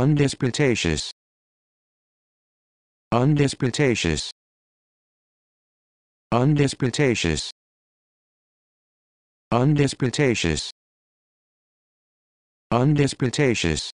undisputatious undisputatious undisputatious undisputatious undisputatious